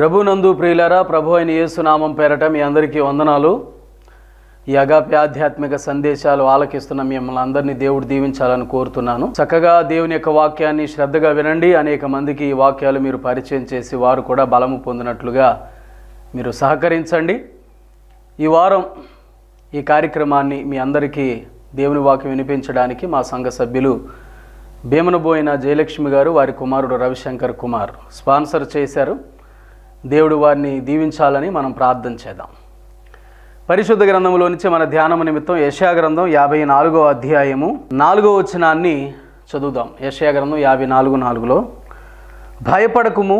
ప్రభునందు ప్రియులారా ప్రభు అయిన యేసునామం పేరట మీ అందరికీ వందనాలు ఈ అగాపి ఆధ్యాత్మిక సందేశాలు ఆలకిస్తున్న మిమ్మల్ని అందరినీ దేవుడు దీవించాలని కోరుతున్నాను చక్కగా దేవుని యొక్క వాక్యాన్ని శ్రద్ధగా వినండి అనేక మందికి ఈ వాక్యాలు మీరు పరిచయం చేసి వారు కూడా బలము పొందినట్లుగా మీరు సహకరించండి ఈ వారం ఈ కార్యక్రమాన్ని మీ అందరికీ దేవుని వాక్యం వినిపించడానికి మా సంఘ సభ్యులు భీమనబోయిన జయలక్ష్మి గారు వారి కుమారుడు రవిశంకర్ కుమార్ స్పాన్సర్ చేశారు దేవుడు వారిని దీవించాలని మనం ప్రార్థన చేద్దాం పరిశుద్ధ గ్రంథంలో నుంచి మన ధ్యానం నిమిత్తం యశయా గ్రంథం యాభై నాలుగో అధ్యాయము నాలుగో వచనాన్ని చదువుదాం యశయా గ్రంథం యాభై నాలుగు నాలుగులో భయపడకుము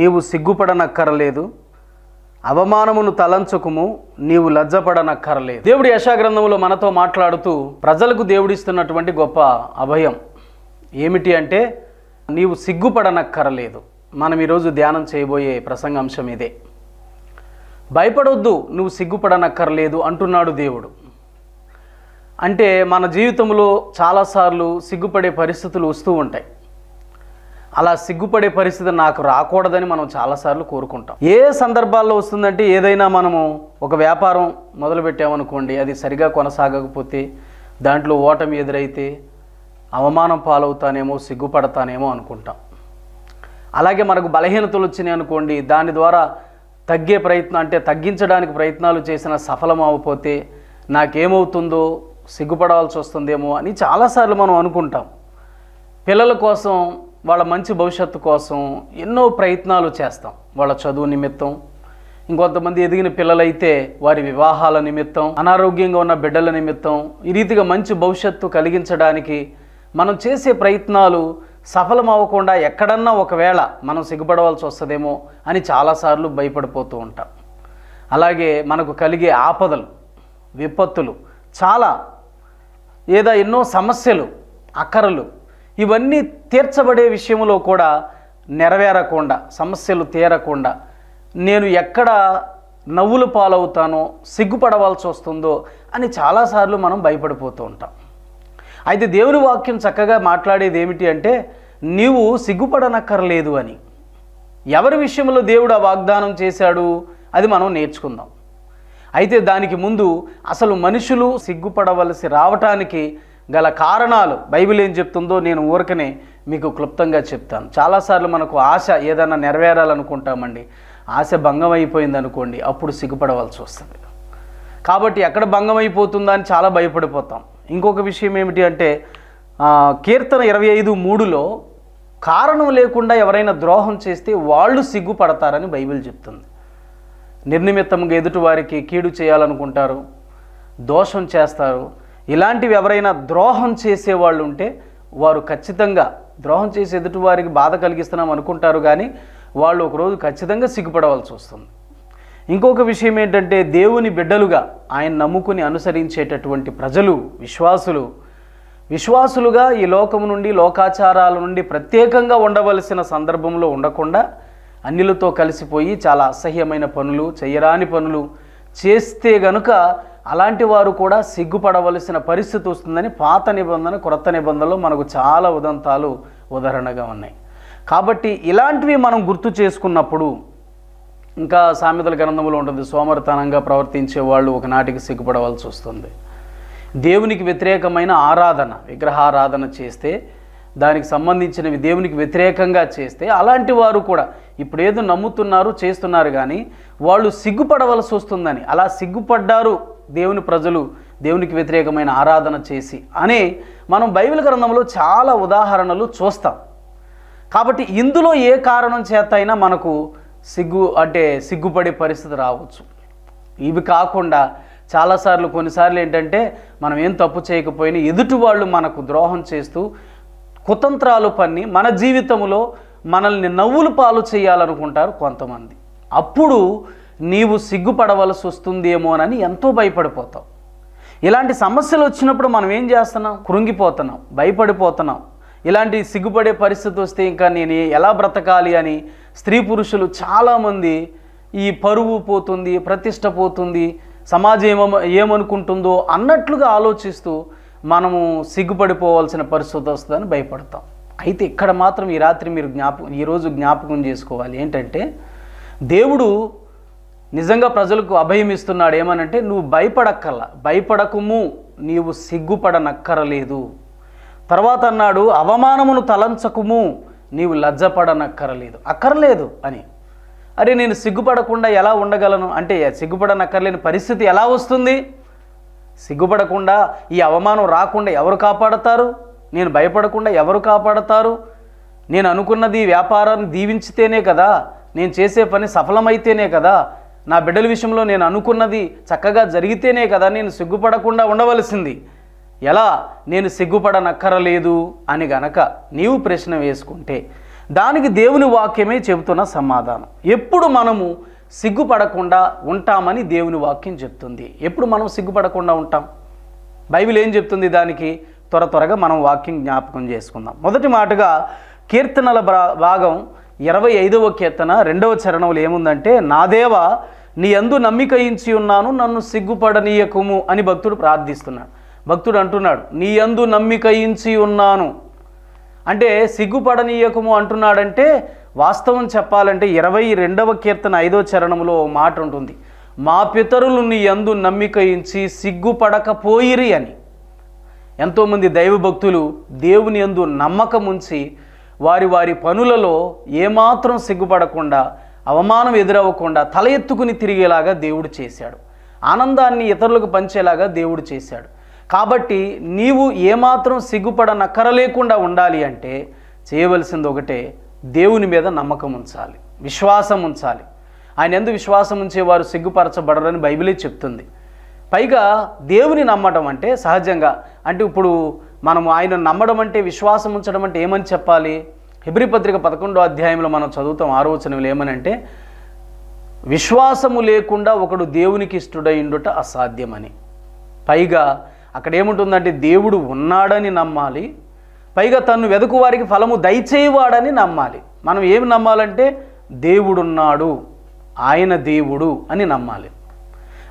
నీవు సిగ్గుపడనక్కరలేదు అవమానమును తలంచుకుము నీవు లజ్జపడనక్కరలేదు దేవుడు గ్రంథంలో మనతో మాట్లాడుతూ ప్రజలకు దేవుడిస్తున్నటువంటి గొప్ప అభయం ఏమిటి అంటే నీవు సిగ్గుపడనక్కరలేదు మనం ఈరోజు ధ్యానం చేయబోయే ప్రసంగ అంశం ఇదే భయపడొద్దు నువ్వు సిగ్గుపడనక్కర్లేదు అంటున్నాడు దేవుడు అంటే మన జీవితంలో చాలాసార్లు సిగ్గుపడే పరిస్థితులు వస్తూ ఉంటాయి అలా సిగ్గుపడే పరిస్థితి నాకు రాకూడదని మనం చాలాసార్లు కోరుకుంటాం ఏ సందర్భాల్లో వస్తుందంటే ఏదైనా మనము ఒక వ్యాపారం మొదలుపెట్టామనుకోండి అది సరిగా కొనసాగకపోతే దాంట్లో ఓటమి ఎదురైతే అవమానం పాలవుతానేమో సిగ్గుపడతానేమో అనుకుంటాం అలాగే మనకు బలహీనతలు వచ్చినాయి అనుకోండి దాని ద్వారా తగ్గే ప్రయత్నం అంటే తగ్గించడానికి ప్రయత్నాలు చేసిన సఫలమవపోతే నాకేమవుతుందో సిగ్గుపడాల్సి వస్తుందేమో అని చాలాసార్లు మనం అనుకుంటాం పిల్లల కోసం వాళ్ళ మంచి భవిష్యత్తు కోసం ఎన్నో ప్రయత్నాలు చేస్తాం వాళ్ళ చదువు నిమిత్తం ఇంకొంతమంది ఎదిగిన పిల్లలైతే వారి వివాహాల నిమిత్తం అనారోగ్యంగా ఉన్న బిడ్డల నిమిత్తం ఈ రీతిగా మంచి భవిష్యత్తు కలిగించడానికి మనం చేసే ప్రయత్నాలు సఫలం అవ్వకుండా ఎక్కడన్నా ఒకవేళ మనం సిగ్గుపడవలసి వస్తుందేమో అని చాలాసార్లు భయపడిపోతూ ఉంటాం అలాగే మనకు కలిగే ఆపదలు విపత్తులు చాలా ఏదో ఎన్నో సమస్యలు అక్కరలు ఇవన్నీ తీర్చబడే విషయంలో కూడా నెరవేరకుండా సమస్యలు తీరకుండా నేను ఎక్కడ నవ్వులు పాలవుతానో సిగ్గుపడవలసి వస్తుందో అని చాలాసార్లు మనం భయపడిపోతూ ఉంటాం అయితే దేవుని వాక్యం చక్కగా మాట్లాడేది ఏమిటి అంటే నీవు సిగ్గుపడనక్కర్లేదు అని ఎవరి విషయంలో దేవుడు ఆ వాగ్దానం చేశాడు అది మనం నేర్చుకుందాం అయితే దానికి ముందు అసలు మనుషులు సిగ్గుపడవలసి రావటానికి గల కారణాలు బైబిల్ ఏం చెప్తుందో నేను ఊరకనే మీకు క్లుప్తంగా చెప్తాను చాలాసార్లు మనకు ఆశ ఏదైనా నెరవేరాలనుకుంటామండి ఆశ భంగం అయిపోయింది అనుకోండి అప్పుడు సిగ్గుపడవలసి వస్తుంది కాబట్టి ఎక్కడ భంగం అయిపోతుందా అని చాలా భయపడిపోతాం ఇంకొక విషయం ఏమిటి అంటే కీర్తన ఇరవై ఐదు మూడులో కారణం లేకుండా ఎవరైనా ద్రోహం చేస్తే వాళ్ళు సిగ్గుపడతారని బైబిల్ చెప్తుంది నిర్నిమిత్తంగా ఎదుటివారికి కీడు చేయాలనుకుంటారు దోషం చేస్తారు ఇలాంటివి ఎవరైనా ద్రోహం చేసేవాళ్ళు ఉంటే వారు ఖచ్చితంగా ద్రోహం చేసి ఎదుటివారికి బాధ కలిగిస్తున్నాం అనుకుంటారు కానీ వాళ్ళు ఒకరోజు ఖచ్చితంగా సిగ్గుపడవలసి వస్తుంది ఇంకొక విషయం ఏంటంటే దేవుని బిడ్డలుగా ఆయన నమ్ముకుని అనుసరించేటటువంటి ప్రజలు విశ్వాసులు విశ్వాసులుగా ఈ లోకం నుండి లోకాచారాల నుండి ప్రత్యేకంగా ఉండవలసిన సందర్భంలో ఉండకుండా అన్నిలతో కలిసిపోయి చాలా అసహ్యమైన పనులు చేయరాని పనులు చేస్తే గనుక అలాంటి వారు కూడా సిగ్గుపడవలసిన పరిస్థితి వస్తుందని పాత నిబంధన క్రొత్త నిబంధనలు మనకు చాలా ఉదంతాలు ఉదాహరణగా ఉన్నాయి కాబట్టి ఇలాంటివి మనం గుర్తు చేసుకున్నప్పుడు ఇంకా సామెతల గ్రంథంలో ఉంటుంది సోమరితనంగా ప్రవర్తించే వాళ్ళు ఒకనాటికి సిగ్గుపడవలసి వస్తుంది దేవునికి వ్యతిరేకమైన ఆరాధన విగ్రహారాధన చేస్తే దానికి సంబంధించినవి దేవునికి వ్యతిరేకంగా చేస్తే అలాంటి వారు కూడా ఇప్పుడు ఏదో నమ్ముతున్నారు చేస్తున్నారు కానీ వాళ్ళు సిగ్గుపడవలసి వస్తుందని అలా సిగ్గుపడ్డారు దేవుని ప్రజలు దేవునికి వ్యతిరేకమైన ఆరాధన చేసి అనే మనం బైబిల్ గ్రంథంలో చాలా ఉదాహరణలు చూస్తాం కాబట్టి ఇందులో ఏ కారణం చేత అయినా మనకు సిగ్గు అంటే సిగ్గుపడే పరిస్థితి రావచ్చు ఇవి కాకుండా చాలాసార్లు కొన్నిసార్లు ఏంటంటే మనం ఏం తప్పు చేయకపోయినా ఎదుటి వాళ్ళు మనకు ద్రోహం చేస్తూ కుతంత్రాలు పన్ని మన జీవితంలో మనల్ని నవ్వులు పాలు చేయాలనుకుంటారు కొంతమంది అప్పుడు నీవు సిగ్గుపడవలసి వస్తుందేమోనని ఎంతో భయపడిపోతావు ఇలాంటి సమస్యలు వచ్చినప్పుడు మనం ఏం చేస్తున్నాం కృంగిపోతున్నాం భయపడిపోతున్నాం ఇలాంటి సిగ్గుపడే పరిస్థితి వస్తే ఇంకా నేను ఎలా బ్రతకాలి అని స్త్రీ పురుషులు చాలామంది ఈ పరువు పోతుంది ప్రతిష్ట పోతుంది సమాజం ఏమ ఏమనుకుంటుందో అన్నట్లుగా ఆలోచిస్తూ మనము సిగ్గుపడిపోవాల్సిన పరిస్థితి వస్తుందని భయపడతాం అయితే ఇక్కడ మాత్రం ఈ రాత్రి మీరు జ్ఞాపకం ఈరోజు జ్ఞాపకం చేసుకోవాలి ఏంటంటే దేవుడు నిజంగా ప్రజలకు అభయం ఇస్తున్నాడు ఏమనంటే నువ్వు భయపడక్కర్ల భయపడకుము నీవు సిగ్గుపడనక్కరలేదు తర్వాత అన్నాడు అవమానమును తలంచకుము నీవు లజ్జపడనక్కరలేదు అక్కర్లేదు అని అరే నేను సిగ్గుపడకుండా ఎలా ఉండగలను అంటే సిగ్గుపడనక్కర్లేని పరిస్థితి ఎలా వస్తుంది సిగ్గుపడకుండా ఈ అవమానం రాకుండా ఎవరు కాపాడతారు నేను భయపడకుండా ఎవరు కాపాడతారు నేను అనుకున్నది వ్యాపారాన్ని దీవించితేనే కదా నేను చేసే పని సఫలమైతేనే కదా నా బిడ్డల విషయంలో నేను అనుకున్నది చక్కగా జరిగితేనే కదా నేను సిగ్గుపడకుండా ఉండవలసింది ఎలా నేను సిగ్గుపడనక్కరలేదు అని గనక నీవు ప్రశ్న వేసుకుంటే దానికి దేవుని వాక్యమే చెబుతున్న సమాధానం ఎప్పుడు మనము సిగ్గుపడకుండా ఉంటామని దేవుని వాక్యం చెప్తుంది ఎప్పుడు మనం సిగ్గుపడకుండా ఉంటాం బైబిల్ ఏం చెప్తుంది దానికి త్వర త్వరగా మనం వాక్యం జ్ఞాపకం చేసుకుందాం మొదటి మాటగా కీర్తనల భాగం ఇరవై ఐదవ కీర్తన రెండవ చరణంలో ఏముందంటే నా దేవ నీ అందు నమ్మికయించి ఉన్నాను నన్ను సిగ్గుపడనీయకుము అని భక్తుడు ప్రార్థిస్తున్నాడు భక్తుడు అంటున్నాడు నీ యందు నమ్మికయించి ఉన్నాను అంటే సిగ్గుపడనీయకము అంటున్నాడంటే వాస్తవం చెప్పాలంటే ఇరవై రెండవ కీర్తన ఐదో చరణంలో మాట ఉంటుంది మా పితరులు నీ యందు నమ్మికయించి సిగ్గుపడకపోయిరి అని ఎంతోమంది దైవభక్తులు దేవుని యందు నమ్మకం ఉంచి వారి వారి పనులలో ఏమాత్రం సిగ్గుపడకుండా అవమానం ఎదురవ్వకుండా తల ఎత్తుకుని తిరిగేలాగా దేవుడు చేశాడు ఆనందాన్ని ఇతరులకు పంచేలాగా దేవుడు చేశాడు కాబట్టి నీవు ఏమాత్రం సిగ్గుపడ నక్కరలేకుండా ఉండాలి అంటే చేయవలసింది ఒకటే దేవుని మీద నమ్మకం ఉంచాలి విశ్వాసం ఉంచాలి ఆయన ఎందు విశ్వాసం ఉంచేవారు సిగ్గుపరచబడరని బైబిలే చెప్తుంది పైగా దేవుని నమ్మడం అంటే సహజంగా అంటే ఇప్పుడు మనం ఆయన నమ్మడం అంటే విశ్వాసం ఉంచడం అంటే ఏమని చెప్పాలి హెబ్రి పత్రిక పదకొండో అధ్యాయంలో మనం చదువుతాం ఆలోచనలు ఏమనంటే విశ్వాసము లేకుండా ఒకడు దేవునికి ఇష్టడైండుట అసాధ్యమని పైగా అక్కడ ఏముంటుందంటే దేవుడు ఉన్నాడని నమ్మాలి పైగా తను వెదకు వారికి ఫలము దయచేవాడని నమ్మాలి మనం ఏమి నమ్మాలంటే దేవుడున్నాడు ఆయన దేవుడు అని నమ్మాలి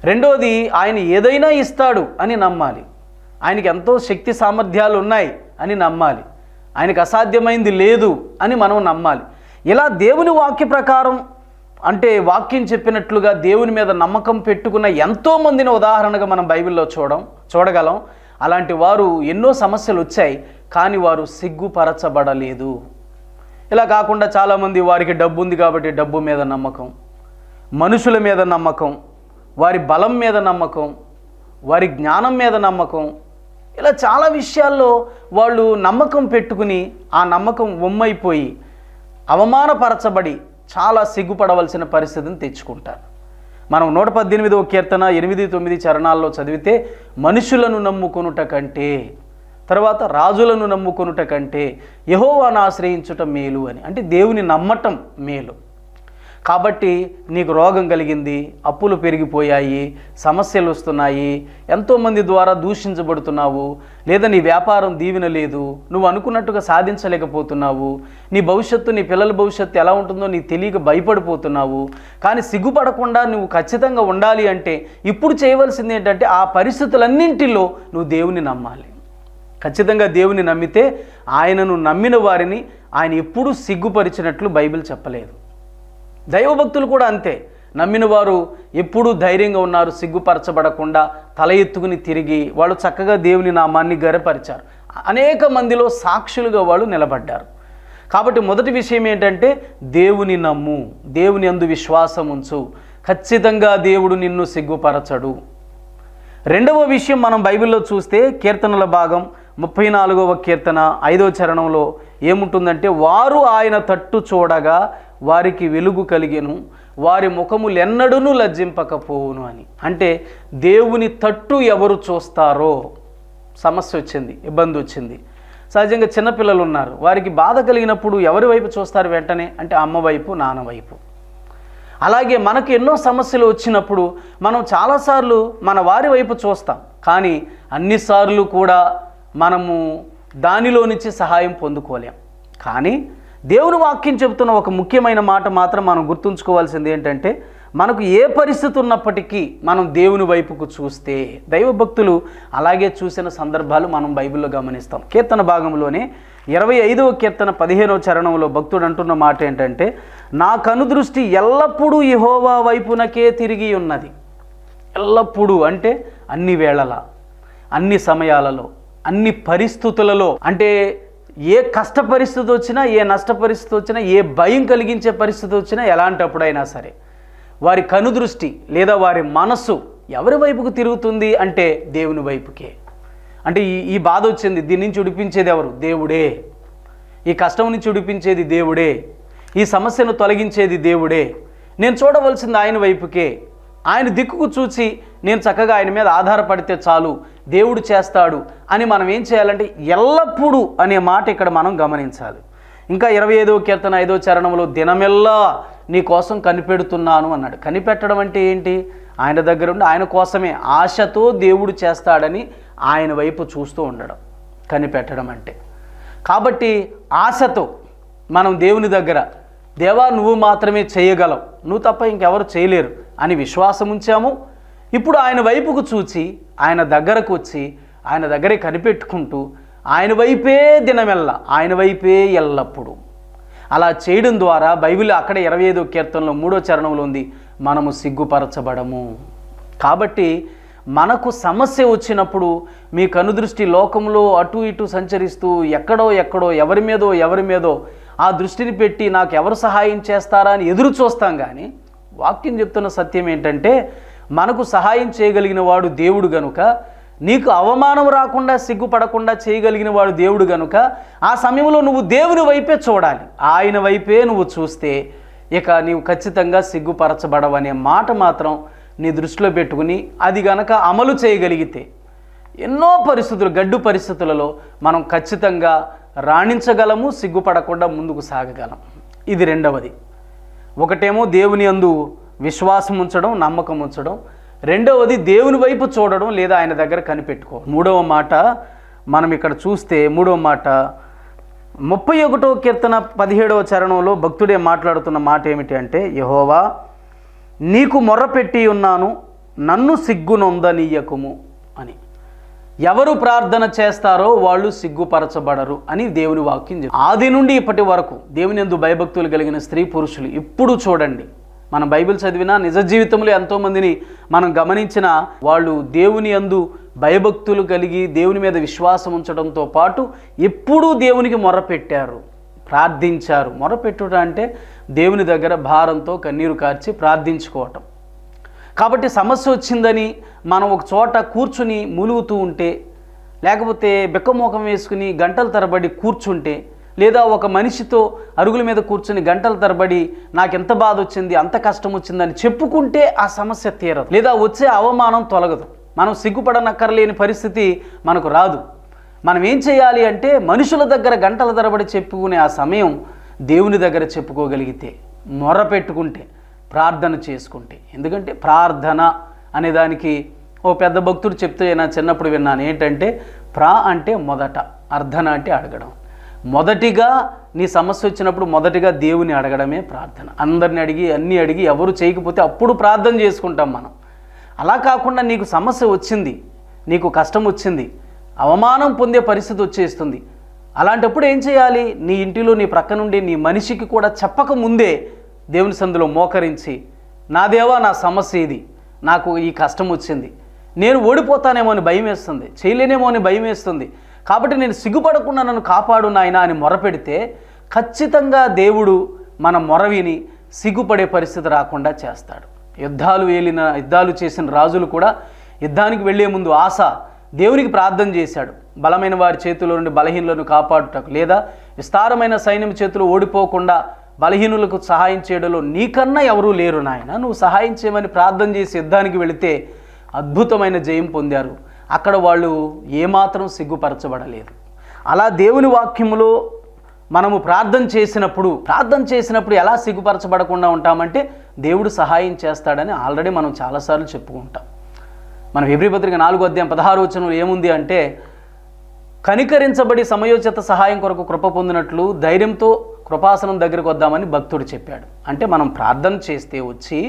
రెండోది ఆయన ఏదైనా ఇస్తాడు అని నమ్మాలి ఆయనకి ఎంతో శక్తి సామర్థ్యాలు ఉన్నాయి అని నమ్మాలి ఆయనకు అసాధ్యమైంది లేదు అని మనం నమ్మాలి ఇలా దేవుని వాక్య ప్రకారం అంటే వాక్యం చెప్పినట్లుగా దేవుని మీద నమ్మకం పెట్టుకున్న ఎంతోమందిని ఉదాహరణగా మనం బైబిల్లో చూడడం చూడగలం అలాంటి వారు ఎన్నో సమస్యలు వచ్చాయి కానీ వారు సిగ్గుపరచబడలేదు ఇలా కాకుండా చాలామంది వారికి డబ్బు ఉంది కాబట్టి డబ్బు మీద నమ్మకం మనుషుల మీద నమ్మకం వారి బలం మీద నమ్మకం వారి జ్ఞానం మీద నమ్మకం ఇలా చాలా విషయాల్లో వాళ్ళు నమ్మకం పెట్టుకుని ఆ నమ్మకం ఒమ్మైపోయి అవమానపరచబడి చాలా సిగ్గుపడవలసిన పరిస్థితిని తెచ్చుకుంటారు మనం నూట పద్దెనిమిదవ కీర్తన ఎనిమిది తొమ్మిది చరణాల్లో చదివితే మనుషులను నమ్ముకొనుట కంటే తర్వాత రాజులను నమ్ముకొనుట కంటే యహోవాను ఆశ్రయించుట మేలు అని అంటే దేవుని నమ్మటం మేలు కాబట్టి నీకు రోగం కలిగింది అప్పులు పెరిగిపోయాయి సమస్యలు వస్తున్నాయి ఎంతోమంది ద్వారా దూషించబడుతున్నావు లేదా నీ వ్యాపారం దీవిన లేదు నువ్వు అనుకున్నట్టుగా సాధించలేకపోతున్నావు నీ భవిష్యత్తు నీ పిల్లల భవిష్యత్తు ఎలా ఉంటుందో నీకు తెలియక భయపడిపోతున్నావు కానీ సిగ్గుపడకుండా నువ్వు ఖచ్చితంగా ఉండాలి అంటే ఇప్పుడు చేయవలసింది ఏంటంటే ఆ పరిస్థితులన్నింటిలో నువ్వు దేవుని నమ్మాలి ఖచ్చితంగా దేవుని నమ్మితే ఆయనను నమ్మిన వారిని ఆయన ఎప్పుడూ సిగ్గుపరిచినట్లు బైబిల్ చెప్పలేదు దైవభక్తులు కూడా అంతే నమ్మిన వారు ఎప్పుడూ ధైర్యంగా ఉన్నారు సిగ్గుపరచబడకుండా తల ఎత్తుకుని తిరిగి వాళ్ళు చక్కగా దేవుని నామాన్ని గరపరిచారు అనేక మందిలో సాక్షులుగా వాళ్ళు నిలబడ్డారు కాబట్టి మొదటి విషయం ఏంటంటే దేవుని నమ్ము దేవుని అందు విశ్వాసం ఉంచు ఖచ్చితంగా దేవుడు నిన్ను సిగ్గుపరచడు రెండవ విషయం మనం బైబిల్లో చూస్తే కీర్తనల భాగం ముప్పై నాలుగవ కీర్తన ఐదవ చరణంలో ఏముంటుందంటే వారు ఆయన తట్టు చూడగా వారికి వెలుగు కలిగెను వారి ఎన్నడూను లజ్జింపకపోవును అని అంటే దేవుని తట్టు ఎవరు చూస్తారో సమస్య వచ్చింది ఇబ్బంది వచ్చింది సహజంగా చిన్నపిల్లలు ఉన్నారు వారికి బాధ కలిగినప్పుడు ఎవరి వైపు చూస్తారు వెంటనే అంటే అమ్మ వైపు నాన్న వైపు అలాగే మనకు ఎన్నో సమస్యలు వచ్చినప్పుడు మనం చాలాసార్లు మన వారి వైపు చూస్తాం కానీ అన్నిసార్లు కూడా మనము దానిలో నుంచి సహాయం పొందుకోలేం కానీ దేవుని వాక్యం చెబుతున్న ఒక ముఖ్యమైన మాట మాత్రం మనం గుర్తుంచుకోవాల్సింది ఏంటంటే మనకు ఏ పరిస్థితి ఉన్నప్పటికీ మనం దేవుని వైపుకు చూస్తే దైవభక్తులు అలాగే చూసిన సందర్భాలు మనం బైబిల్లో గమనిస్తాం కీర్తన భాగంలోనే ఇరవై ఐదవ కీర్తన పదిహేనవ చరణంలో భక్తుడు అంటున్న మాట ఏంటంటే నా కనుదృష్టి ఎల్లప్పుడూ ఇహోవా వైపునకే తిరిగి ఉన్నది ఎల్లప్పుడూ అంటే అన్ని వేళల అన్ని సమయాలలో అన్ని పరిస్థితులలో అంటే ఏ కష్ట పరిస్థితి వచ్చినా ఏ నష్ట పరిస్థితి వచ్చినా ఏ భయం కలిగించే పరిస్థితి వచ్చినా ఎలాంటప్పుడైనా సరే వారి కనుదృష్టి లేదా వారి మనస్సు ఎవరి వైపుకు తిరుగుతుంది అంటే దేవుని వైపుకే అంటే ఈ ఈ బాధ వచ్చింది దీని నుంచి ఉడిపించేది ఎవరు దేవుడే ఈ కష్టం నుంచి ఉడిపించేది దేవుడే ఈ సమస్యను తొలగించేది దేవుడే నేను చూడవలసింది ఆయన వైపుకే ఆయన దిక్కుకు చూచి నేను చక్కగా ఆయన మీద ఆధారపడితే చాలు దేవుడు చేస్తాడు అని మనం ఏం చేయాలంటే ఎల్లప్పుడూ అనే మాట ఇక్కడ మనం గమనించాలి ఇంకా ఇరవై ఐదో కీర్తన ఐదో చరణంలో దినమెల్లా నీ కోసం కనిపెడుతున్నాను అన్నాడు కనిపెట్టడం అంటే ఏంటి ఆయన దగ్గర ఉండి ఆయన కోసమే ఆశతో దేవుడు చేస్తాడని ఆయన వైపు చూస్తూ ఉండడం కనిపెట్టడం అంటే కాబట్టి ఆశతో మనం దేవుని దగ్గర దేవా నువ్వు మాత్రమే చేయగలవు నువ్వు తప్ప ఇంకెవరు చేయలేరు అని విశ్వాసం ఉంచాము ఇప్పుడు ఆయన వైపుకు చూచి ఆయన దగ్గరకు వచ్చి ఆయన దగ్గరే కనిపెట్టుకుంటూ ఆయన వైపే దినమెల్ల ఆయన వైపే ఎల్లప్పుడు అలా చేయడం ద్వారా బైబిల్ అక్కడ ఇరవై ఐదో కీర్తనలో మూడో చరణంలో ఉంది మనము సిగ్గుపరచబడము కాబట్టి మనకు సమస్య వచ్చినప్పుడు మీ కనుదృష్టి లోకంలో అటు ఇటు సంచరిస్తూ ఎక్కడో ఎక్కడో ఎవరి మీదో ఎవరి మీదో ఆ దృష్టిని పెట్టి నాకు ఎవరు సహాయం చేస్తారా అని ఎదురు చూస్తాం కానీ వాక్యం చెప్తున్న సత్యం ఏంటంటే మనకు సహాయం చేయగలిగిన వాడు దేవుడు గనుక నీకు అవమానం రాకుండా సిగ్గుపడకుండా చేయగలిగిన వాడు దేవుడు గనుక ఆ సమయంలో నువ్వు దేవుని వైపే చూడాలి ఆయన వైపే నువ్వు చూస్తే ఇక నీవు ఖచ్చితంగా సిగ్గుపరచబడవనే మాట మాత్రం నీ దృష్టిలో పెట్టుకుని అది గనక అమలు చేయగలిగితే ఎన్నో పరిస్థితులు గడ్డు పరిస్థితులలో మనం ఖచ్చితంగా రాణించగలము సిగ్గుపడకుండా ముందుకు సాగగలం ఇది రెండవది ఒకటేమో దేవుని అందు విశ్వాసం ఉంచడం నమ్మకం ఉంచడం రెండవది దేవుని వైపు చూడడం లేదా ఆయన దగ్గర కనిపెట్టుకో మూడవ మాట మనం ఇక్కడ చూస్తే మూడవ మాట ముప్పై ఒకటో కీర్తన పదిహేడవ చరణంలో భక్తుడే మాట్లాడుతున్న మాట ఏమిటి అంటే యహోవా నీకు మొర్రపెట్టి ఉన్నాను నన్ను సిగ్గునొందనీయకుము అని ఎవరు ప్రార్థన చేస్తారో వాళ్ళు సిగ్గుపరచబడరు అని దేవుని వాక్యం ఆది నుండి ఇప్పటి వరకు దేవుని ఎందు భయభక్తులు కలిగిన స్త్రీ పురుషులు ఇప్పుడు చూడండి మనం బైబిల్ చదివిన నిజ జీవితంలో ఎంతోమందిని మనం గమనించిన వాళ్ళు దేవుని అందు భయభక్తులు కలిగి దేవుని మీద విశ్వాసం ఉంచడంతో పాటు ఎప్పుడూ దేవునికి మొరపెట్టారు ప్రార్థించారు మొరపెట్టుట అంటే దేవుని దగ్గర భారంతో కన్నీరు కార్చి ప్రార్థించుకోవటం కాబట్టి సమస్య వచ్చిందని మనం ఒక చోట కూర్చుని ములుగుతూ ఉంటే లేకపోతే బెక్కమోకం వేసుకుని గంటల తరబడి కూర్చుంటే లేదా ఒక మనిషితో అరుగుల మీద కూర్చొని గంటల తరబడి నాకు ఎంత బాధ వచ్చింది అంత కష్టం వచ్చిందని చెప్పుకుంటే ఆ సమస్య తీరదు లేదా వచ్చే అవమానం తొలగదు మనం సిగ్గుపడనక్కర్లేని పరిస్థితి మనకు రాదు మనం ఏం చేయాలి అంటే మనుషుల దగ్గర గంటల తరబడి చెప్పుకునే ఆ సమయం దేవుని దగ్గర చెప్పుకోగలిగితే మొర పెట్టుకుంటే ప్రార్థన చేసుకుంటే ఎందుకంటే ప్రార్థన అనేదానికి ఓ పెద్ద భక్తుడు చెప్తే నా చిన్నప్పుడు విన్నాను ఏంటంటే ప్రా అంటే మొదట అర్ధన అంటే అడగడం మొదటిగా నీ సమస్య వచ్చినప్పుడు మొదటిగా దేవుని అడగడమే ప్రార్థన అందరిని అడిగి అన్నీ అడిగి ఎవరు చేయకపోతే అప్పుడు ప్రార్థన చేసుకుంటాం మనం అలా కాకుండా నీకు సమస్య వచ్చింది నీకు కష్టం వచ్చింది అవమానం పొందే పరిస్థితి వచ్చేస్తుంది అలాంటప్పుడు ఏం చేయాలి నీ ఇంటిలో నీ ప్రక్క నుండి నీ మనిషికి కూడా చెప్పక ముందే దేవుని సందులో మోకరించి నా దేవా నా సమస్య ఇది నాకు ఈ కష్టం వచ్చింది నేను ఓడిపోతానేమో అని భయం వేస్తుంది చేయలేనేమో అని భయం వేస్తుంది కాబట్టి నేను సిగ్గుపడకుండా నన్ను కాపాడు నాయన అని మొరపెడితే ఖచ్చితంగా దేవుడు మన మొరవిని సిగ్గుపడే పరిస్థితి రాకుండా చేస్తాడు యుద్ధాలు వేలిన యుద్ధాలు చేసిన రాజులు కూడా యుద్ధానికి వెళ్లే ముందు ఆశ దేవునికి ప్రార్థన చేశాడు బలమైన వారి చేతిలో నుండి బలహీనులను కాపాడుటకు లేదా విస్తారమైన సైన్యం చేతులు ఓడిపోకుండా బలహీనులకు సహాయం చేయడంలో నీకన్నా ఎవరూ లేరు నాయన నువ్వు సహాయం చేయమని ప్రార్థన చేసి యుద్ధానికి వెళితే అద్భుతమైన జయం పొందారు అక్కడ వాళ్ళు ఏమాత్రం సిగ్గుపరచబడలేదు అలా దేవుని వాక్యములో మనము ప్రార్థన చేసినప్పుడు ప్రార్థన చేసినప్పుడు ఎలా సిగ్గుపరచబడకుండా ఉంటామంటే దేవుడు సహాయం చేస్తాడని ఆల్రెడీ మనం చాలాసార్లు చెప్పుకుంటాం మనం ఎబ్రిపత్రిక నాలుగు అధ్యాయం పదహారు వచనం ఏముంది అంటే కనికరించబడి సమయోచిత సహాయం కొరకు కృప పొందినట్లు ధైర్యంతో కృపాసనం దగ్గరకు వద్దామని భక్తుడు చెప్పాడు అంటే మనం ప్రార్థన చేస్తే వచ్చి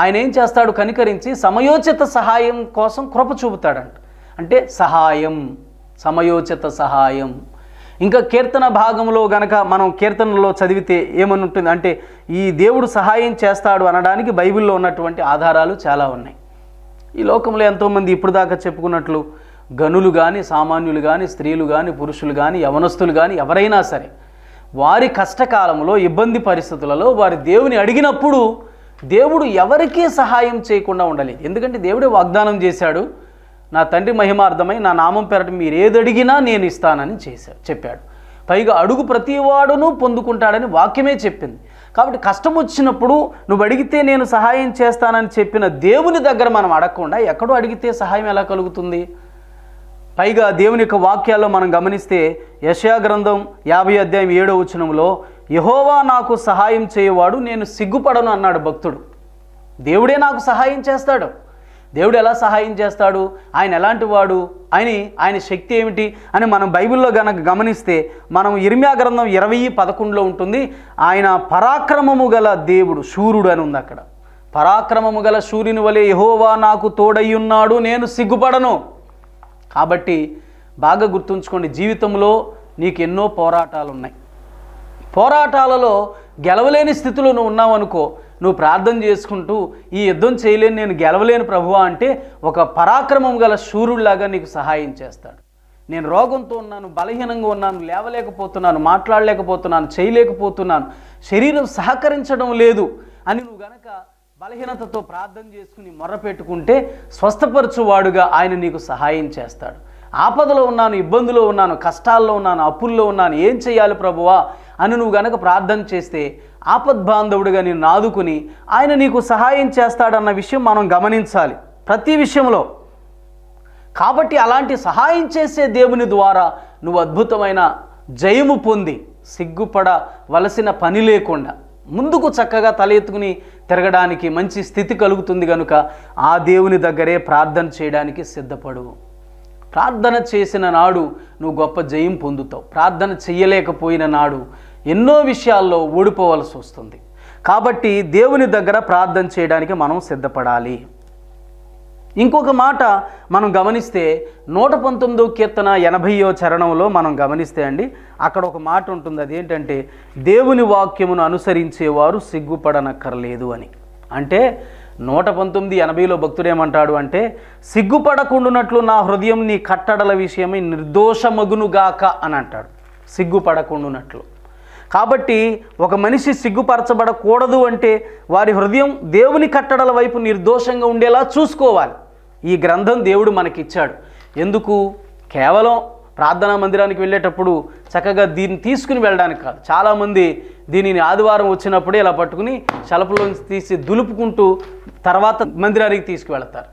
ఆయన ఏం చేస్తాడు కనికరించి సమయోచిత సహాయం కోసం కృప చూపుతాడంట అంటే సహాయం సమయోచిత సహాయం ఇంకా కీర్తన భాగంలో గనక మనం కీర్తనలో చదివితే ఏమని ఉంటుంది అంటే ఈ దేవుడు సహాయం చేస్తాడు అనడానికి బైబిల్లో ఉన్నటువంటి ఆధారాలు చాలా ఉన్నాయి ఈ లోకంలో ఎంతోమంది ఇప్పుడు దాకా చెప్పుకున్నట్లు గనులు కానీ సామాన్యులు కానీ స్త్రీలు కానీ పురుషులు కానీ యవనస్తులు కానీ ఎవరైనా సరే వారి కష్టకాలంలో ఇబ్బంది పరిస్థితులలో వారి దేవుని అడిగినప్పుడు దేవుడు ఎవరికీ సహాయం చేయకుండా ఉండాలి ఎందుకంటే దేవుడే వాగ్దానం చేశాడు నా తండ్రి మహిమార్థమై నా నామం పేరట మీరు ఏదడిగినా నేను ఇస్తానని చేశా చెప్పాడు పైగా అడుగు ప్రతివాడును పొందుకుంటాడని వాక్యమే చెప్పింది కాబట్టి కష్టం వచ్చినప్పుడు నువ్వు అడిగితే నేను సహాయం చేస్తానని చెప్పిన దేవుని దగ్గర మనం అడగకుండా ఎక్కడో అడిగితే సహాయం ఎలా కలుగుతుంది పైగా దేవుని యొక్క వాక్యాల్లో మనం గమనిస్తే యశయా గ్రంథం యాభై అధ్యాయం ఏడో వచనంలో యహోవా నాకు సహాయం చేయవాడు నేను సిగ్గుపడను అన్నాడు భక్తుడు దేవుడే నాకు సహాయం చేస్తాడు దేవుడు ఎలా సహాయం చేస్తాడు ఆయన ఎలాంటి వాడు అని ఆయన శక్తి ఏమిటి అని మనం బైబిల్లో గనక గమనిస్తే మనం ఇర్మ్యా గ్రంథం ఇరవై పదకొండులో ఉంటుంది ఆయన పరాక్రమము గల దేవుడు సూర్యుడు అని ఉంది అక్కడ పరాక్రమము గల సూర్యుని వలె యహోవా నాకు తోడయ్యున్నాడు నేను సిగ్గుపడను కాబట్టి బాగా గుర్తుంచుకోండి జీవితంలో నీకు ఎన్నో పోరాటాలు ఉన్నాయి పోరాటాలలో గెలవలేని స్థితిలో నువ్వు ఉన్నావనుకో నువ్వు ప్రార్థన చేసుకుంటూ ఈ యుద్ధం చేయలేని నేను గెలవలేను ప్రభువా అంటే ఒక పరాక్రమం గల శూరుడిలాగా నీకు సహాయం చేస్తాడు నేను రోగంతో ఉన్నాను బలహీనంగా ఉన్నాను లేవలేకపోతున్నాను మాట్లాడలేకపోతున్నాను చేయలేకపోతున్నాను శరీరం సహకరించడం లేదు అని నువ్వు గనక బలహీనతతో ప్రార్థన చేసుకుని మొర్రపెట్టుకుంటే స్వస్థపరచువాడుగా ఆయన నీకు సహాయం చేస్తాడు ఆపదలో ఉన్నాను ఇబ్బందులో ఉన్నాను కష్టాల్లో ఉన్నాను అప్పుల్లో ఉన్నాను ఏం చేయాలి ప్రభువా అని నువ్వు గనక ప్రార్థన చేస్తే ఆపద్బాంధవుడిగా నేను ఆదుకుని ఆయన నీకు సహాయం చేస్తాడన్న విషయం మనం గమనించాలి ప్రతి విషయంలో కాబట్టి అలాంటి సహాయం చేసే దేవుని ద్వారా నువ్వు అద్భుతమైన జయము పొంది సిగ్గుపడవలసిన పని లేకుండా ముందుకు చక్కగా తల ఎత్తుకుని తిరగడానికి మంచి స్థితి కలుగుతుంది కనుక ఆ దేవుని దగ్గరే ప్రార్థన చేయడానికి సిద్ధపడు ప్రార్థన చేసిన నాడు నువ్వు గొప్ప జయం పొందుతావు ప్రార్థన చేయలేకపోయిన నాడు ఎన్నో విషయాల్లో ఓడిపోవలసి వస్తుంది కాబట్టి దేవుని దగ్గర ప్రార్థన చేయడానికి మనం సిద్ధపడాలి ఇంకొక మాట మనం గమనిస్తే నూట పంతొమ్మిదో కీర్తన ఎనభైయో చరణంలో మనం గమనిస్తే అండి అక్కడ ఒక మాట ఉంటుంది అదేంటంటే దేవుని వాక్యమును అనుసరించేవారు సిగ్గుపడనక్కర్లేదు అని అంటే నూట పంతొమ్మిది ఎనభైలో భక్తుడేమంటాడు అంటే సిగ్గుపడకుండునట్లు నా హృదయం నీ కట్టడల విషయమై నిర్దోషమగునుగాక అని అంటాడు సిగ్గుపడకుండునట్లు కాబట్టి ఒక మనిషి సిగ్గుపరచబడకూడదు అంటే వారి హృదయం దేవుని కట్టడల వైపు నిర్దోషంగా ఉండేలా చూసుకోవాలి ఈ గ్రంథం దేవుడు మనకిచ్చాడు ఎందుకు కేవలం ప్రార్థనా మందిరానికి వెళ్ళేటప్పుడు చక్కగా దీన్ని తీసుకుని వెళ్ళడానికి కాదు చాలామంది దీనిని ఆదివారం వచ్చినప్పుడే ఇలా పట్టుకుని శలపులోంచి తీసి దులుపుకుంటూ తర్వాత మందిరానికి తీసుకువెళతారు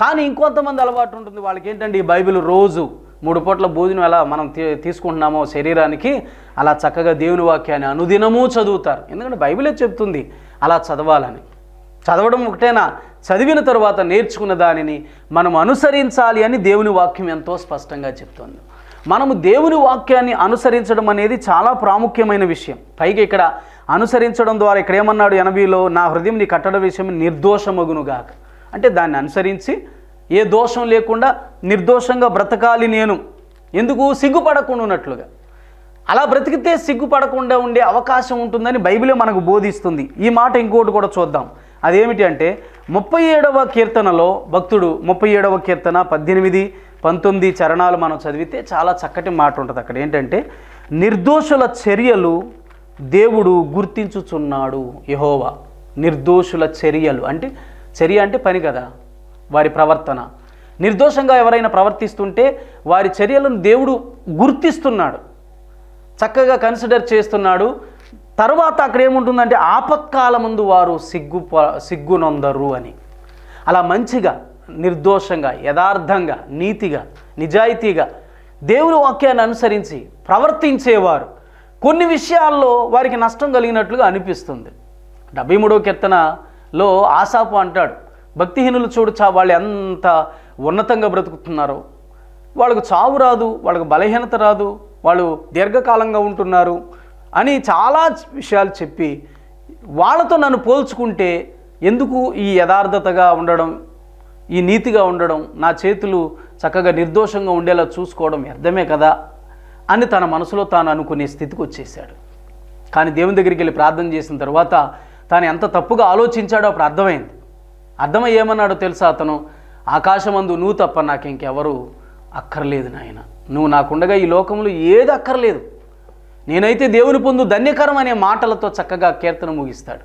కానీ ఇంకొంతమంది అలవాటు ఉంటుంది వాళ్ళకి ఏంటంటే ఈ బైబిల్ రోజు మూడు పూట్ల భోజనం ఎలా మనం తీసుకుంటున్నామో శరీరానికి అలా చక్కగా దేవుని వాక్యాన్ని అనుదినమూ చదువుతారు ఎందుకంటే బైబిలే చెప్తుంది అలా చదవాలని చదవడం ఒకటేనా చదివిన తరువాత నేర్చుకున్న దానిని మనం అనుసరించాలి అని దేవుని వాక్యం ఎంతో స్పష్టంగా చెప్తుంది మనము దేవుని వాక్యాన్ని అనుసరించడం అనేది చాలా ప్రాముఖ్యమైన విషయం పైగా ఇక్కడ అనుసరించడం ద్వారా ఇక్కడ ఏమన్నాడు ఎనభైలో నా హృదయం నీ కట్టడం విషయం నిర్దోషమగునుగాక అంటే దాన్ని అనుసరించి ఏ దోషం లేకుండా నిర్దోషంగా బ్రతకాలి నేను ఎందుకు సిగ్గుపడకుండా ఉన్నట్లుగా అలా బ్రతికితే సిగ్గుపడకుండా ఉండే అవకాశం ఉంటుందని బైబిలే మనకు బోధిస్తుంది ఈ మాట ఇంకోటి కూడా చూద్దాం అదేమిటి అంటే ముప్పై ఏడవ కీర్తనలో భక్తుడు ముప్పై ఏడవ కీర్తన పద్దెనిమిది పంతొమ్మిది చరణాలు మనం చదివితే చాలా చక్కటి మాట ఉంటుంది అక్కడ ఏంటంటే నిర్దోషుల చర్యలు దేవుడు గుర్తించుచున్నాడు యహోవా నిర్దోషుల చర్యలు అంటే చర్య అంటే పని కదా వారి ప్రవర్తన నిర్దోషంగా ఎవరైనా ప్రవర్తిస్తుంటే వారి చర్యలను దేవుడు గుర్తిస్తున్నాడు చక్కగా కన్సిడర్ చేస్తున్నాడు తర్వాత అక్కడ ఏముంటుందంటే ఆపత్కాల ముందు వారు సిగ్గు సిగ్గునొందరు అని అలా మంచిగా నిర్దోషంగా యథార్థంగా నీతిగా నిజాయితీగా దేవుని వాక్యాన్ని అనుసరించి ప్రవర్తించేవారు కొన్ని విషయాల్లో వారికి నష్టం కలిగినట్లుగా అనిపిస్తుంది డెబ్బై మూడో కీర్తనలో ఆశాపు అంటాడు భక్తిహీనులు చూడు చా వాళ్ళు ఎంత ఉన్నతంగా బ్రతుకుతున్నారో వాళ్ళకు చావు రాదు వాళ్ళకు బలహీనత రాదు వాళ్ళు దీర్ఘకాలంగా ఉంటున్నారు అని చాలా విషయాలు చెప్పి వాళ్ళతో నన్ను పోల్చుకుంటే ఎందుకు ఈ యథార్థతగా ఉండడం ఈ నీతిగా ఉండడం నా చేతులు చక్కగా నిర్దోషంగా ఉండేలా చూసుకోవడం వ్యర్థమే కదా అని తన మనసులో తాను అనుకునే స్థితికి వచ్చేసాడు కానీ దేవుని దగ్గరికి వెళ్ళి ప్రార్థన చేసిన తర్వాత తాను ఎంత తప్పుగా ఆలోచించాడో అప్పుడు అర్థమైంది అర్థమయ్యేమన్నాడు తెలుసా అతను ఆకాశమందు నువ్వు తప్ప నాకు ఇంకెవరు అక్కర్లేదు నాయన నువ్వు నాకుండగా ఈ లోకంలో ఏది అక్కర్లేదు నేనైతే దేవుని పొందు ధన్యకరం అనే మాటలతో చక్కగా కీర్తన ముగిస్తాడు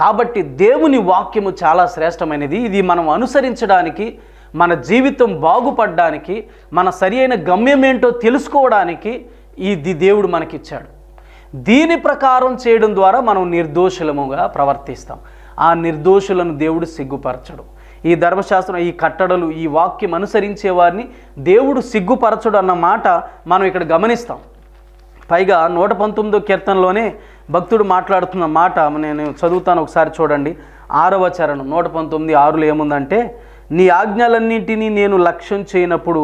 కాబట్టి దేవుని వాక్యము చాలా శ్రేష్టమైనది ఇది మనం అనుసరించడానికి మన జీవితం బాగుపడడానికి మన సరి అయిన గమ్యం ఏంటో తెలుసుకోవడానికి ఇది దేవుడు మనకిచ్చాడు దీని ప్రకారం చేయడం ద్వారా మనం నిర్దోషులముగా ప్రవర్తిస్తాం ఆ నిర్దోషులను దేవుడు సిగ్గుపరచడు ఈ ధర్మశాస్త్రం ఈ కట్టడలు ఈ వాక్యం అనుసరించే వారిని దేవుడు సిగ్గుపరచడు అన్న మాట మనం ఇక్కడ గమనిస్తాం పైగా నూట పంతొమ్మిదో కీర్తనలోనే భక్తుడు మాట్లాడుతున్న మాట నేను చదువుతాను ఒకసారి చూడండి ఆరవ చరణం నూట పంతొమ్మిది ఆరులో ఏముందంటే నీ ఆజ్ఞలన్నింటినీ నేను లక్ష్యం చేయనప్పుడు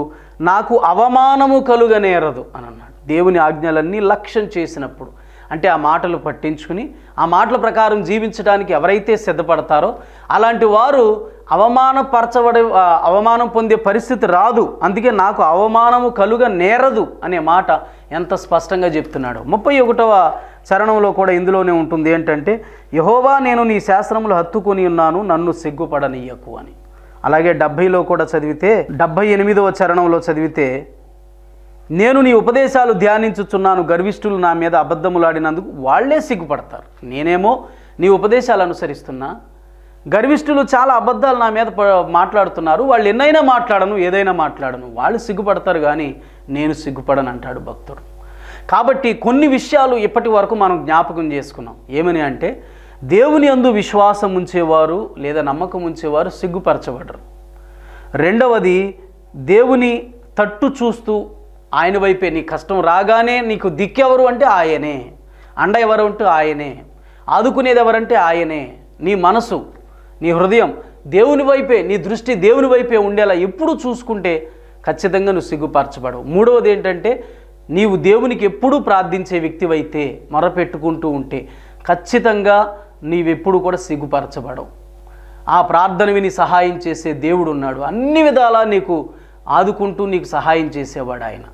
నాకు అవమానము కలుగనేరదు అని అన్నాడు దేవుని ఆజ్ఞలన్నీ లక్ష్యం చేసినప్పుడు అంటే ఆ మాటలు పట్టించుకుని ఆ మాటల ప్రకారం జీవించడానికి ఎవరైతే సిద్ధపడతారో అలాంటి వారు అవమానపరచబడే అవమానం పొందే పరిస్థితి రాదు అందుకే నాకు అవమానము కలుగ నేరదు అనే మాట ఎంత స్పష్టంగా చెప్తున్నాడు ముప్పై ఒకటవ చరణంలో కూడా ఇందులోనే ఉంటుంది ఏంటంటే యహోవా నేను నీ శాస్త్రములు హత్తుకొని ఉన్నాను నన్ను సిగ్గుపడనీయకు అని అలాగే డెబ్భైలో కూడా చదివితే డెబ్భై ఎనిమిదవ చరణంలో చదివితే నేను నీ ఉపదేశాలు ధ్యానించుచున్నాను గర్విష్ఠులు నా మీద అబద్ధములాడినందుకు వాళ్లే సిగ్గుపడతారు నేనేమో నీ ఉపదేశాలు అనుసరిస్తున్నా గర్విష్ఠులు చాలా అబద్ధాలు నా మీద మాట్లాడుతున్నారు వాళ్ళు ఎన్నైనా మాట్లాడను ఏదైనా మాట్లాడను వాళ్ళు సిగ్గుపడతారు కానీ నేను సిగ్గుపడను అంటాడు భక్తుడు కాబట్టి కొన్ని విషయాలు ఇప్పటి వరకు మనం జ్ఞాపకం చేసుకున్నాం ఏమని అంటే దేవుని అందు విశ్వాసం ఉంచేవారు లేదా నమ్మకం ఉంచేవారు సిగ్గుపరచబడరు రెండవది దేవుని తట్టు చూస్తూ ఆయన వైపే నీ కష్టం రాగానే నీకు దిక్కెవరు అంటే ఆయనే అండ ఎవరు అంటే ఆయనే ఆదుకునేది ఎవరంటే ఆయనే నీ మనసు నీ హృదయం దేవుని వైపే నీ దృష్టి దేవుని వైపే ఉండేలా ఎప్పుడు చూసుకుంటే ఖచ్చితంగా నువ్వు సిగ్గుపరచబడవు మూడవది ఏంటంటే నీవు దేవునికి ఎప్పుడూ ప్రార్థించే వ్యక్తివైతే మొరపెట్టుకుంటూ ఉంటే ఖచ్చితంగా నీవెప్పుడు కూడా సిగ్గుపరచబడవు ఆ ప్రార్థన విని సహాయం చేసే దేవుడు ఉన్నాడు అన్ని విధాలా నీకు ఆదుకుంటూ నీకు సహాయం చేసేవాడు ఆయన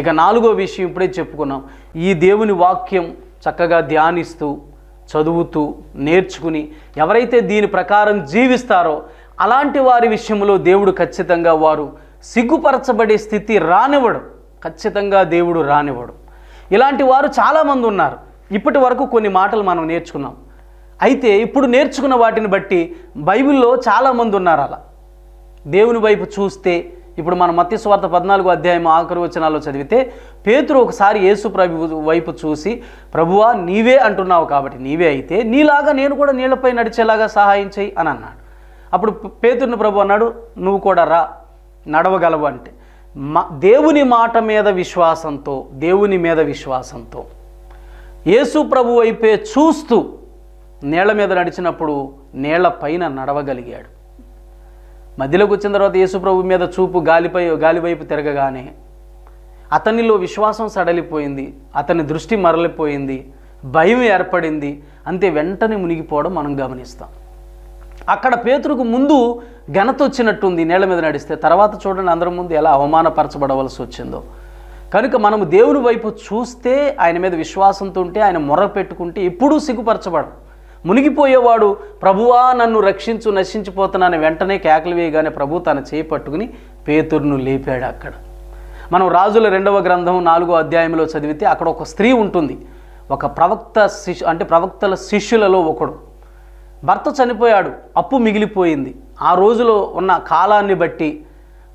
ఇక నాలుగో విషయం ఇప్పుడే చెప్పుకున్నాం ఈ దేవుని వాక్యం చక్కగా ధ్యానిస్తూ చదువుతూ నేర్చుకుని ఎవరైతే దీని ప్రకారం జీవిస్తారో అలాంటి వారి విషయంలో దేవుడు ఖచ్చితంగా వారు సిగ్గుపరచబడే స్థితి రానివ్వడు ఖచ్చితంగా దేవుడు రానివ్వడు ఇలాంటి వారు చాలామంది ఉన్నారు ఇప్పటి వరకు కొన్ని మాటలు మనం నేర్చుకున్నాం అయితే ఇప్పుడు నేర్చుకున్న వాటిని బట్టి బైబిల్లో చాలామంది ఉన్నారు అలా దేవుని వైపు చూస్తే ఇప్పుడు మన స్వార్థ పద్నాలుగు అధ్యాయం ఆఖరి వచనాల్లో చదివితే పేతురు ఒకసారి యేసు ప్రభు వైపు చూసి ప్రభువా నీవే అంటున్నావు కాబట్టి నీవే అయితే నీలాగా నేను కూడా నీళ్లపై నడిచేలాగా సహాయం చేయి అని అన్నాడు అప్పుడు పేతుడిని ప్రభు అన్నాడు నువ్వు కూడా రా నడవగలవు అంటే మా దేవుని మాట మీద విశ్వాసంతో దేవుని మీద విశ్వాసంతో యేసు ప్రభు వైపే చూస్తూ నేల మీద నడిచినప్పుడు నేల పైన నడవగలిగాడు మధ్యలోకి వచ్చిన తర్వాత యేసుప్రభు మీద చూపు గాలిపై గాలివైపు తిరగగానే అతనిలో విశ్వాసం సడలిపోయింది అతని దృష్టి మరలిపోయింది భయం ఏర్పడింది అంతే వెంటనే మునిగిపోవడం మనం గమనిస్తాం అక్కడ పేతురుకు ముందు ఘనత వచ్చినట్టుంది నేల మీద నడిస్తే తర్వాత చూడండి అందరి ముందు ఎలా అవమానపరచబడవలసి వచ్చిందో కనుక మనము దేవుని వైపు చూస్తే ఆయన మీద విశ్వాసంతో ఉంటే ఆయన మొర పెట్టుకుంటే ఎప్పుడూ సిగ్గుపరచబడం మునిగిపోయేవాడు ప్రభువా నన్ను రక్షించు నశించిపోతున్నాను వెంటనే కేకలు వేయగానే ప్రభు తన చేయి పట్టుకుని పేతుర్ను లేపాడు అక్కడ మనం రాజుల రెండవ గ్రంథం నాలుగో అధ్యాయంలో చదివితే అక్కడ ఒక స్త్రీ ఉంటుంది ఒక ప్రవక్త శిష్యు అంటే ప్రవక్తల శిష్యులలో ఒకడు భర్త చనిపోయాడు అప్పు మిగిలిపోయింది ఆ రోజులో ఉన్న కాలాన్ని బట్టి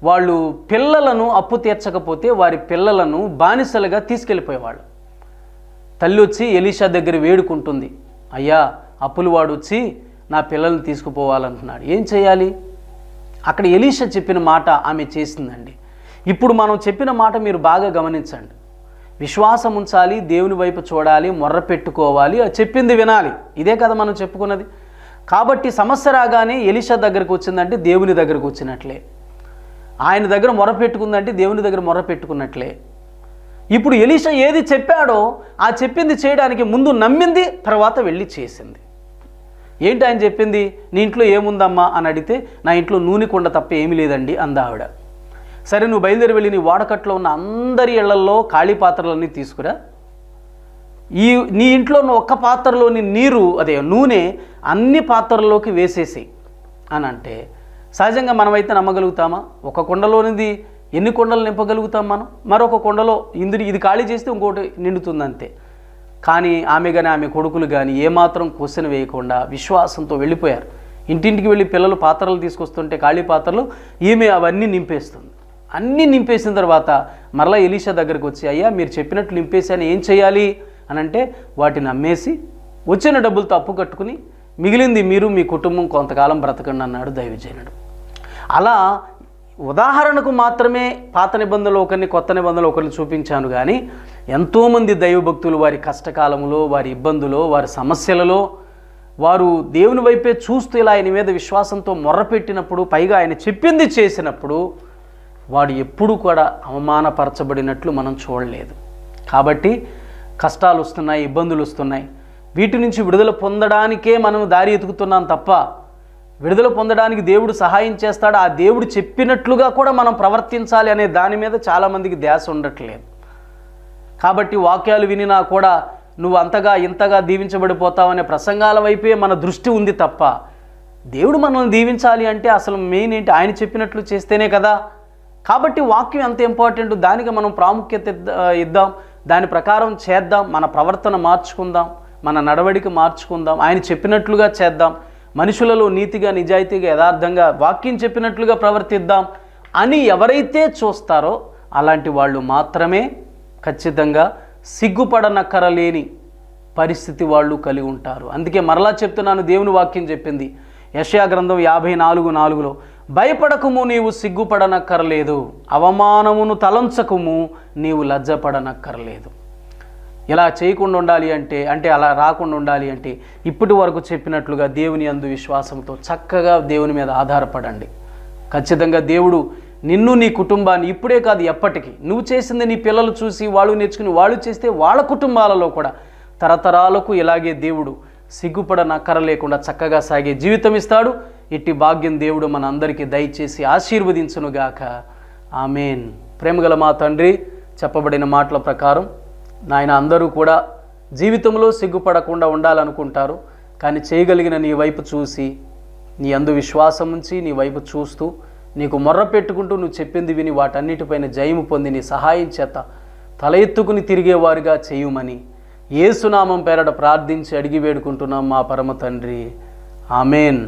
వాళ్ళు పిల్లలను అప్పు తీర్చకపోతే వారి పిల్లలను బానిసలుగా తీసుకెళ్ళిపోయేవాళ్ళు తల్లి వచ్చి ఎలీషా దగ్గర వేడుకుంటుంది అయ్యా వాడు వచ్చి నా పిల్లల్ని తీసుకుపోవాలంటున్నాడు ఏం చేయాలి అక్కడ ఎలీష చెప్పిన మాట ఆమె చేసిందండి ఇప్పుడు మనం చెప్పిన మాట మీరు బాగా గమనించండి విశ్వాసం ఉంచాలి దేవుని వైపు చూడాలి మొర్ర పెట్టుకోవాలి చెప్పింది వినాలి ఇదే కదా మనం చెప్పుకున్నది కాబట్టి సమస్య రాగానే ఎలిషా దగ్గరకు వచ్చిందంటే దేవుని దగ్గరకు వచ్చినట్లే ఆయన దగ్గర మొర పెట్టుకుందంటే దేవుని దగ్గర మొర పెట్టుకున్నట్లే ఇప్పుడు ఎలీష ఏది చెప్పాడో ఆ చెప్పింది చేయడానికి ముందు నమ్మింది తర్వాత వెళ్ళి చేసింది ఏంటి ఆయన చెప్పింది నీ ఇంట్లో ఏముందమ్మా అని అడిగితే నా ఇంట్లో నూనె కొండ తప్ప ఏమీ లేదండి అందావిడ సరే నువ్వు బయలుదేరి వెళ్ళి నీ వాడకట్లో ఉన్న అందరి ఇళ్లలో ఖాళీ పాత్రలన్నీ తీసుకురా ఈ నీ ఇంట్లో ఉన్న ఒక్క పాత్రలోని నీరు అదే నూనె అన్ని పాత్రల్లోకి వేసేసి అని అంటే సహజంగా మనమైతే నమ్మగలుగుతామా ఒక కుండలోనిది ఎన్ని కొండలు నింపగలుగుతాం మనం మరొక కొండలో ఇందుని ఇది ఖాళీ చేస్తే ఇంకోటి నిండుతుంది అంతే కానీ ఆమె కానీ ఆమె కొడుకులు కానీ ఏమాత్రం క్వశ్చన్ వేయకుండా విశ్వాసంతో వెళ్ళిపోయారు ఇంటింటికి వెళ్ళి పిల్లలు పాత్రలు తీసుకొస్తుంటే ఖాళీ పాత్రలు ఈమె అవన్నీ నింపేస్తుంది అన్నీ నింపేసిన తర్వాత మరలా ఎలీషా దగ్గరికి వచ్చి అయ్యా మీరు చెప్పినట్లు నింపేసాను ఏం చేయాలి అని అంటే వాటిని అమ్మేసి వచ్చిన డబ్బులతో అప్పు కట్టుకుని మిగిలింది మీరు మీ కుటుంబం కొంతకాలం బ్రతకండి అన్నాడు దైవజనుడు అలా ఉదాహరణకు మాత్రమే పాత నిబంధనలు ఒకరిని కొత్త నిబంధనలు ఒకరిని చూపించాను కానీ ఎంతోమంది దైవభక్తులు వారి కష్టకాలంలో వారి ఇబ్బందులో వారి సమస్యలలో వారు దేవుని వైపే చూస్తూ ఇలా ఆయన మీద విశ్వాసంతో మొర్రపెట్టినప్పుడు పైగా ఆయన చెప్పింది చేసినప్పుడు వాడు ఎప్పుడు కూడా అవమానపరచబడినట్లు మనం చూడలేదు కాబట్టి కష్టాలు వస్తున్నాయి ఇబ్బందులు వస్తున్నాయి వీటి నుంచి విడుదల పొందడానికే మనం దారి ఎతుకుతున్నాం తప్ప విడుదల పొందడానికి దేవుడు సహాయం చేస్తాడు ఆ దేవుడు చెప్పినట్లుగా కూడా మనం ప్రవర్తించాలి అనే దాని మీద చాలామందికి ధ్యాస ఉండట్లేదు కాబట్టి వాక్యాలు వినినా కూడా నువ్వు అంతగా ఇంతగా దీవించబడిపోతావనే ప్రసంగాల వైపే మన దృష్టి ఉంది తప్ప దేవుడు మనల్ని దీవించాలి అంటే అసలు మెయిన్ ఏంటి ఆయన చెప్పినట్లు చేస్తేనే కదా కాబట్టి వాక్యం ఎంత ఇంపార్టెంట్ దానికి మనం ప్రాముఖ్యత ఇద్దాం దాని ప్రకారం చేద్దాం మన ప్రవర్తన మార్చుకుందాం మన నడవడిక మార్చుకుందాం ఆయన చెప్పినట్లుగా చేద్దాం మనుషులలో నీతిగా నిజాయితీగా యథార్థంగా వాక్యం చెప్పినట్లుగా ప్రవర్తిద్దాం అని ఎవరైతే చూస్తారో అలాంటి వాళ్ళు మాత్రమే ఖచ్చితంగా సిగ్గుపడనక్కరలేని పరిస్థితి వాళ్ళు కలిగి ఉంటారు అందుకే మరలా చెప్తున్నాను దేవుని వాక్యం చెప్పింది యశయా గ్రంథం యాభై నాలుగు నాలుగులో భయపడకుము నీవు సిగ్గుపడనక్కర్లేదు అవమానమును తలంచకుము నీవు లజ్జపడనక్కర్లేదు ఇలా చేయకుండా ఉండాలి అంటే అంటే అలా రాకుండా ఉండాలి అంటే ఇప్పటి వరకు చెప్పినట్లుగా దేవుని అందు విశ్వాసంతో చక్కగా దేవుని మీద ఆధారపడండి ఖచ్చితంగా దేవుడు నిన్ను నీ కుటుంబాన్ని ఇప్పుడే కాదు ఎప్పటికీ నువ్వు చేసింది నీ పిల్లలు చూసి వాళ్ళు నేర్చుకుని వాళ్ళు చేస్తే వాళ్ళ కుటుంబాలలో కూడా తరతరాలకు ఇలాగే దేవుడు సిగ్గుపడనక్కర లేకుండా చక్కగా సాగే జీవితం ఇస్తాడు ఇట్టి భాగ్యం దేవుడు మన అందరికీ దయచేసి ఆశీర్వదించునుగాక ఆమెన్ ప్రేమగల మా తండ్రి చెప్పబడిన మాటల ప్రకారం నాయన అందరూ కూడా జీవితంలో సిగ్గుపడకుండా ఉండాలనుకుంటారు కానీ చేయగలిగిన నీ వైపు చూసి నీ అందు విశ్వాసం ఉంచి నీ వైపు చూస్తూ నీకు మొర్ర పెట్టుకుంటూ నువ్వు చెప్పింది విని వాటన్నిటిపైన జయము పొంది నీ సహాయం చేత తల ఎత్తుకుని తిరిగేవారుగా చేయుమని ఏసునామం పేరట ప్రార్థించి అడిగి వేడుకుంటున్నాం మా పరమ తండ్రి ఆమెన్